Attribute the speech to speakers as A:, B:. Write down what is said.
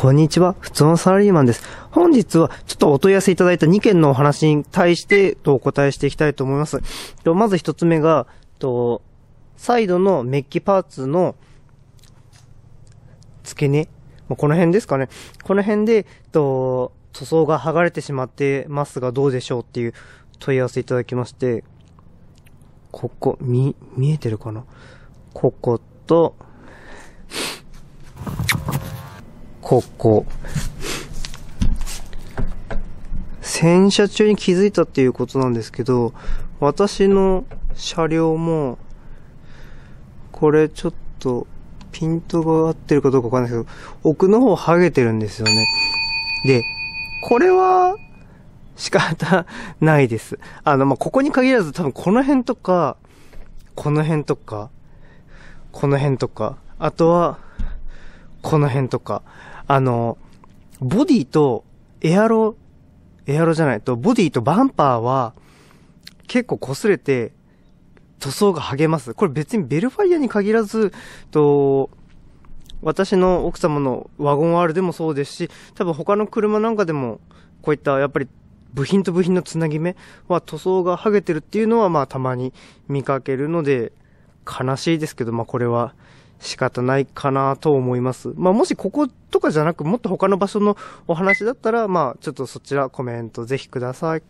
A: こんにちは、普通のサラリーマンです。本日は、ちょっとお問い合わせいただいた2件のお話に対して、とお答えしていきたいと思います。まず1つ目が、と、サイドのメッキパーツの、付け根この辺ですかね。この辺で、と、塗装が剥がれてしまってますがどうでしょうっていう問い合わせいただきまして、ここ、見、見えてるかなここと、ここ。洗車中に気づいたっていうことなんですけど、私の車両も、これちょっと、ピントが合ってるかどうかわかんないですけど、奥の方ハゲてるんですよね。で、これは、仕方ないです。あの、まあ、ここに限らず多分この辺とか、この辺とか、この辺とか、あとは、この辺とか、あの、ボディとエアロ、エアロじゃないと、ボディとバンパーは結構擦れて塗装が剥げます。これ別にベルファイアに限らず、と、私の奥様のワゴン R でもそうですし、多分他の車なんかでも、こういったやっぱり部品と部品のつなぎ目は塗装が剥げてるっていうのはまあたまに見かけるので、悲しいですけど、まあこれは仕方ないかなと思います。まあ、もしこことかじゃなく、もっと他の場所のお話だったら、まあ、ちょっとそちらコメントぜひください。